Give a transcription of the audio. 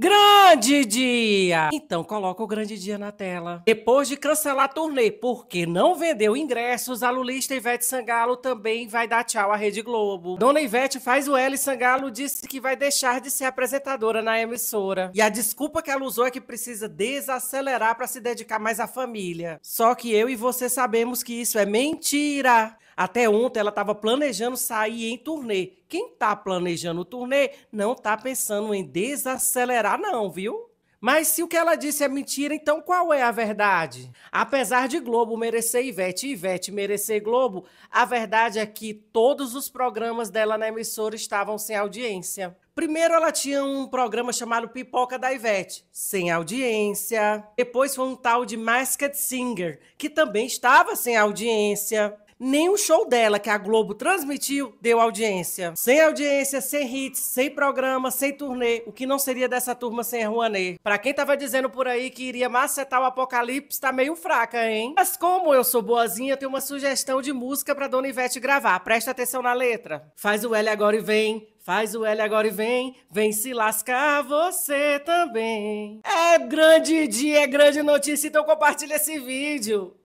Grande dia! Então coloca o grande dia na tela. Depois de cancelar a turnê, porque não vendeu ingressos, a lulista Ivete Sangalo também vai dar tchau à Rede Globo. Dona Ivete faz o L Sangalo disse que vai deixar de ser apresentadora na emissora. E a desculpa que ela usou é que precisa desacelerar para se dedicar mais à família. Só que eu e você sabemos que isso é mentira. Até ontem ela estava planejando sair em turnê. Quem está planejando turnê não está pensando em desacelerar, não, viu? Mas se o que ela disse é mentira, então qual é a verdade? Apesar de Globo merecer Ivete e Ivete merecer Globo, a verdade é que todos os programas dela na emissora estavam sem audiência. Primeiro, ela tinha um programa chamado Pipoca da Ivete, sem audiência. Depois foi um tal de Masked Singer, que também estava sem audiência nem o show dela, que a Globo transmitiu, deu audiência. Sem audiência, sem hits, sem programa, sem turnê, o que não seria dessa turma sem a Rouanet. Pra quem tava dizendo por aí que iria macetar o apocalipse, tá meio fraca, hein? Mas como eu sou boazinha, tenho uma sugestão de música pra Dona Ivete gravar. Presta atenção na letra. Faz o L agora e vem, Faz o L agora e vem, vem se lascar você também. É grande dia, é grande notícia, então compartilha esse vídeo.